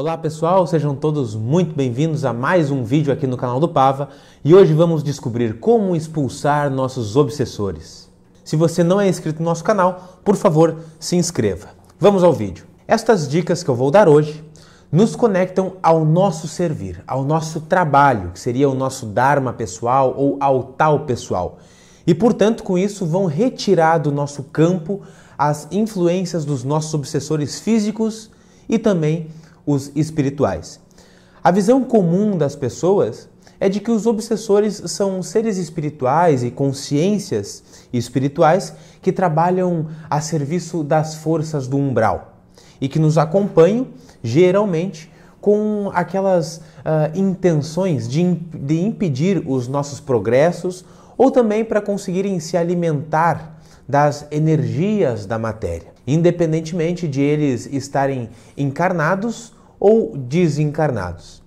Olá pessoal, sejam todos muito bem-vindos a mais um vídeo aqui no canal do Pava e hoje vamos descobrir como expulsar nossos obsessores. Se você não é inscrito no nosso canal, por favor, se inscreva. Vamos ao vídeo. Estas dicas que eu vou dar hoje nos conectam ao nosso servir, ao nosso trabalho, que seria o nosso Dharma pessoal ou ao tal pessoal. E portanto, com isso, vão retirar do nosso campo as influências dos nossos obsessores físicos e também os espirituais. A visão comum das pessoas é de que os obsessores são seres espirituais e consciências espirituais que trabalham a serviço das forças do umbral e que nos acompanham, geralmente, com aquelas uh, intenções de, imp de impedir os nossos progressos ou também para conseguirem se alimentar das energias da matéria, independentemente de eles estarem encarnados ou desencarnados.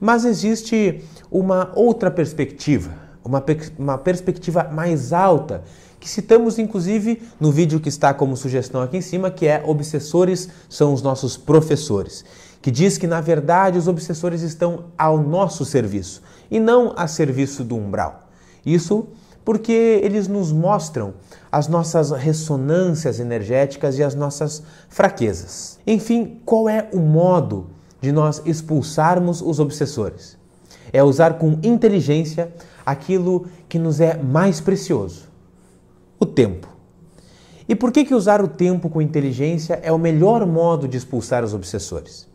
Mas existe uma outra perspectiva, uma, per uma perspectiva mais alta, que citamos inclusive no vídeo que está como sugestão aqui em cima, que é Obsessores são os nossos professores, que diz que na verdade os obsessores estão ao nosso serviço e não a serviço do umbral. Isso porque eles nos mostram as nossas ressonâncias energéticas e as nossas fraquezas. Enfim, qual é o modo de nós expulsarmos os obsessores? É usar com inteligência aquilo que nos é mais precioso: o tempo. E por que, que usar o tempo com inteligência é o melhor modo de expulsar os obsessores?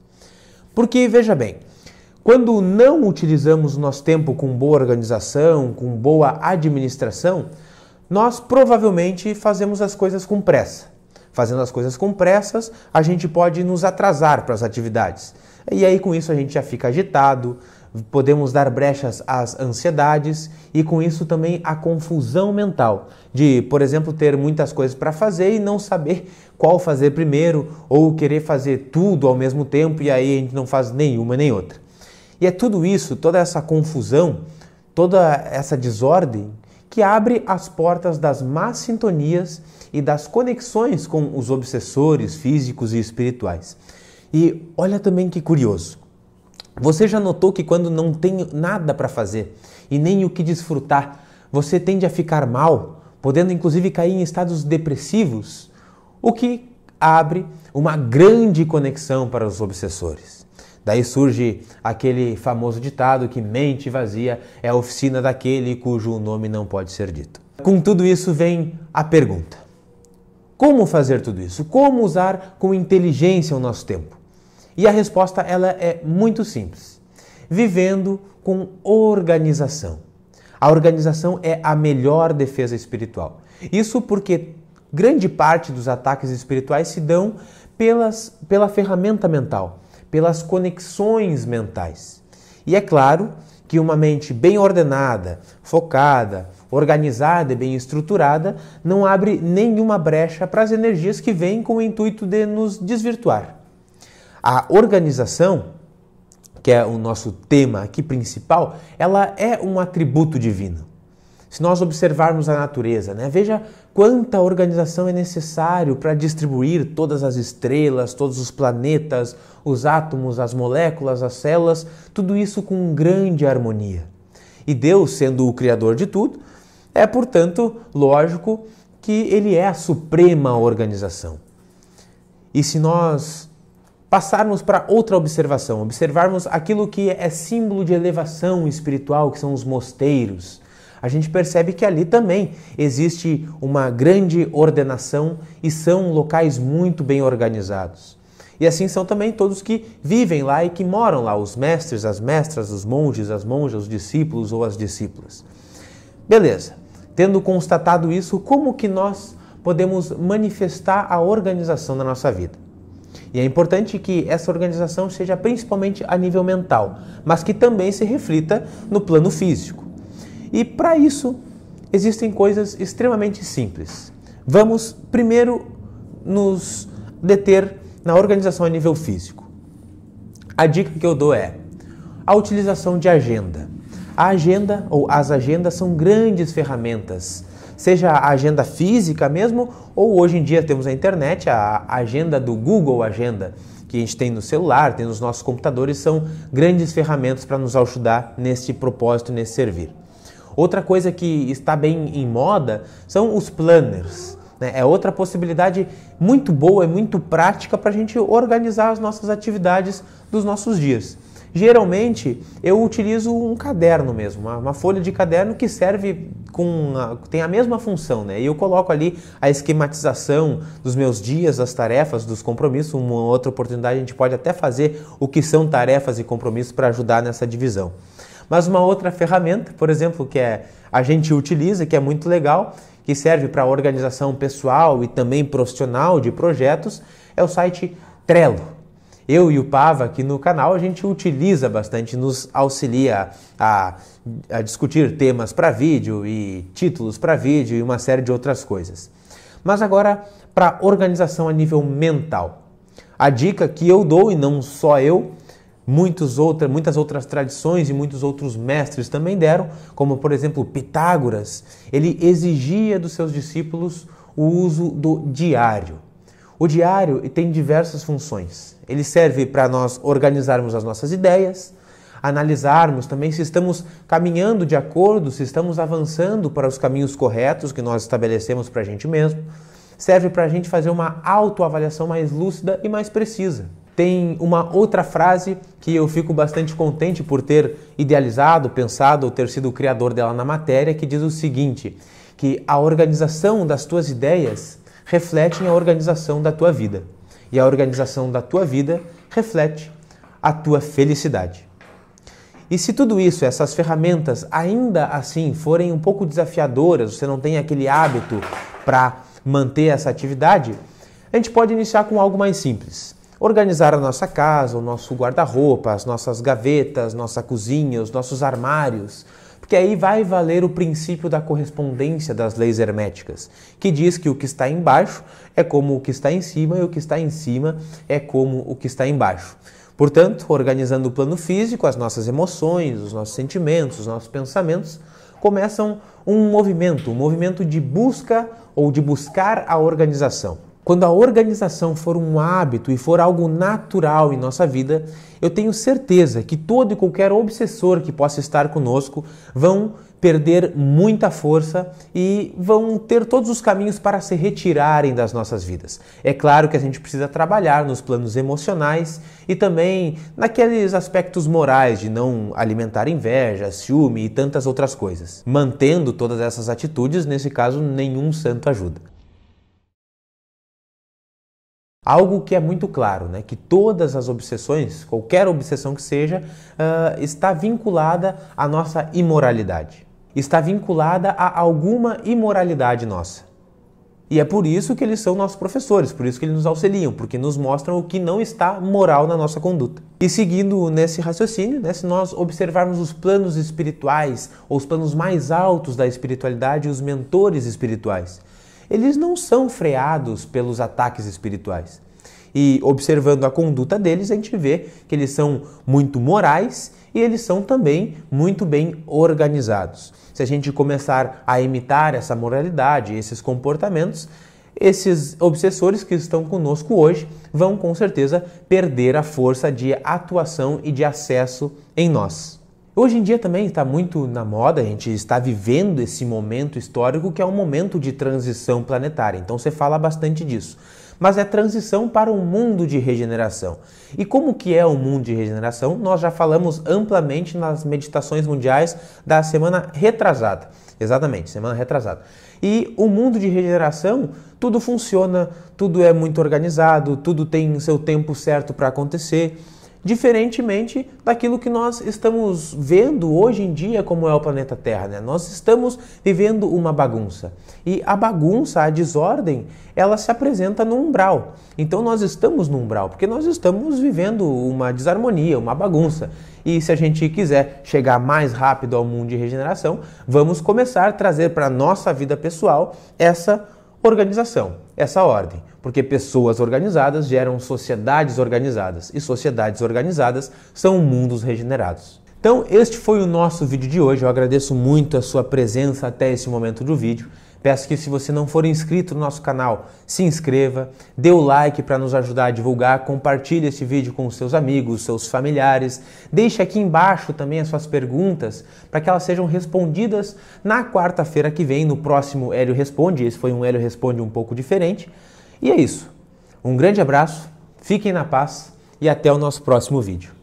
Porque, veja bem, quando não utilizamos nosso tempo com boa organização, com boa administração, nós provavelmente fazemos as coisas com pressa. Fazendo as coisas com pressas, a gente pode nos atrasar para as atividades. E aí com isso a gente já fica agitado, podemos dar brechas às ansiedades e com isso também à confusão mental, de, por exemplo, ter muitas coisas para fazer e não saber qual fazer primeiro ou querer fazer tudo ao mesmo tempo e aí a gente não faz nenhuma nem outra. E é tudo isso, toda essa confusão, toda essa desordem que abre as portas das más sintonias e das conexões com os obsessores físicos e espirituais. E olha também que curioso. Você já notou que quando não tem nada para fazer e nem o que desfrutar, você tende a ficar mal, podendo inclusive cair em estados depressivos, o que abre uma grande conexão para os obsessores. Daí surge aquele famoso ditado que mente vazia é a oficina daquele cujo nome não pode ser dito. Com tudo isso vem a pergunta: como fazer tudo isso? Como usar com inteligência o nosso tempo? E a resposta ela é muito simples. Vivendo com organização. A organização é a melhor defesa espiritual. Isso porque grande parte dos ataques espirituais se dão pelas, pela ferramenta mental pelas conexões mentais. E é claro que uma mente bem ordenada, focada, organizada e bem estruturada não abre nenhuma brecha para as energias que vêm com o intuito de nos desvirtuar. A organização, que é o nosso tema aqui principal, ela é um atributo divino. Se nós observarmos a natureza, né? veja quanta organização é necessário para distribuir todas as estrelas, todos os planetas, os átomos, as moléculas, as células, tudo isso com grande harmonia. E Deus, sendo o Criador de tudo, é, portanto, lógico que Ele é a suprema organização. E se nós passarmos para outra observação, observarmos aquilo que é símbolo de elevação espiritual, que são os mosteiros, a gente percebe que ali também existe uma grande ordenação e são locais muito bem organizados. E assim são também todos que vivem lá e que moram lá, os mestres, as mestras, os monges, as monjas, os discípulos ou as discípulas. Beleza. Tendo constatado isso, como que nós podemos manifestar a organização da nossa vida? E é importante que essa organização seja principalmente a nível mental, mas que também se reflita no plano físico. E para isso existem coisas extremamente simples. Vamos primeiro nos deter na organização a nível físico. A dica que eu dou é a utilização de agenda. A agenda ou as agendas são grandes ferramentas, seja a agenda física mesmo, ou hoje em dia temos a internet, a agenda do Google Agenda, que a gente tem no celular, tem nos nossos computadores, são grandes ferramentas para nos ajudar neste propósito, nesse servir. Outra coisa que está bem em moda são os planners. Né? É outra possibilidade muito boa, é muito prática para a gente organizar as nossas atividades dos nossos dias. Geralmente eu utilizo um caderno mesmo, uma, uma folha de caderno que serve com a, tem a mesma função, né? E eu coloco ali a esquematização dos meus dias, das tarefas, dos compromissos. Uma outra oportunidade a gente pode até fazer o que são tarefas e compromissos para ajudar nessa divisão. Mas uma outra ferramenta, por exemplo, que é, a gente utiliza, que é muito legal, que serve para organização pessoal e também profissional de projetos, é o site Trello. Eu e o Pava aqui no canal a gente utiliza bastante, nos auxilia a, a discutir temas para vídeo e títulos para vídeo e uma série de outras coisas. Mas agora para organização a nível mental. A dica que eu dou, e não só eu, Muitos outra, muitas outras tradições e muitos outros mestres também deram, como por exemplo Pitágoras. Ele exigia dos seus discípulos o uso do diário. O diário tem diversas funções. Ele serve para nós organizarmos as nossas ideias, analisarmos também se estamos caminhando de acordo, se estamos avançando para os caminhos corretos que nós estabelecemos para a gente mesmo. Serve para a gente fazer uma autoavaliação mais lúcida e mais precisa. Tem uma outra frase que eu fico bastante contente por ter idealizado, pensado ou ter sido o criador dela na matéria, que diz o seguinte: que a organização das tuas ideias reflete a organização da tua vida. E a organização da tua vida reflete a tua felicidade. E se tudo isso, essas ferramentas, ainda assim forem um pouco desafiadoras, você não tem aquele hábito para manter essa atividade, a gente pode iniciar com algo mais simples organizar a nossa casa, o nosso guarda-roupa, as nossas gavetas, nossa cozinha, os nossos armários, porque aí vai valer o princípio da correspondência das leis herméticas, que diz que o que está embaixo é como o que está em cima e o que está em cima é como o que está embaixo. Portanto, organizando o plano físico, as nossas emoções, os nossos sentimentos, os nossos pensamentos, começam um movimento, um movimento de busca ou de buscar a organização. Quando a organização for um hábito e for algo natural em nossa vida, eu tenho certeza que todo e qualquer obsessor que possa estar conosco vão perder muita força e vão ter todos os caminhos para se retirarem das nossas vidas. É claro que a gente precisa trabalhar nos planos emocionais e também naqueles aspectos morais de não alimentar inveja, ciúme e tantas outras coisas. Mantendo todas essas atitudes, nesse caso, nenhum santo ajuda. Algo que é muito claro, né? que todas as obsessões, qualquer obsessão que seja, uh, está vinculada à nossa imoralidade. Está vinculada a alguma imoralidade nossa. E é por isso que eles são nossos professores, por isso que eles nos auxiliam, porque nos mostram o que não está moral na nossa conduta. E seguindo nesse raciocínio, né, se nós observarmos os planos espirituais, ou os planos mais altos da espiritualidade, os mentores espirituais, eles não são freados pelos ataques espirituais. E observando a conduta deles, a gente vê que eles são muito morais e eles são também muito bem organizados. Se a gente começar a imitar essa moralidade, esses comportamentos, esses obsessores que estão conosco hoje vão com certeza perder a força de atuação e de acesso em nós. Hoje em dia também está muito na moda, a gente está vivendo esse momento histórico que é um momento de transição planetária, então você fala bastante disso. Mas é transição para um mundo de regeneração. E como que é o um mundo de regeneração? Nós já falamos amplamente nas meditações mundiais da semana retrasada. Exatamente, semana retrasada. E o mundo de regeneração, tudo funciona, tudo é muito organizado, tudo tem seu tempo certo para acontecer diferentemente daquilo que nós estamos vendo hoje em dia como é o planeta Terra, né? Nós estamos vivendo uma bagunça. E a bagunça, a desordem, ela se apresenta no umbral. Então nós estamos no umbral, porque nós estamos vivendo uma desarmonia, uma bagunça. E se a gente quiser chegar mais rápido ao mundo de regeneração, vamos começar a trazer para a nossa vida pessoal essa organização, essa ordem, porque pessoas organizadas geram sociedades organizadas e sociedades organizadas são mundos regenerados. Então, este foi o nosso vídeo de hoje. Eu agradeço muito a sua presença até esse momento do vídeo. Peço que, se você não for inscrito no nosso canal, se inscreva, dê o like para nos ajudar a divulgar, compartilhe esse vídeo com seus amigos, seus familiares, deixe aqui embaixo também as suas perguntas para que elas sejam respondidas na quarta-feira que vem, no próximo Hélio Responde. Esse foi um Hélio Responde um pouco diferente. E é isso. Um grande abraço, fiquem na paz e até o nosso próximo vídeo.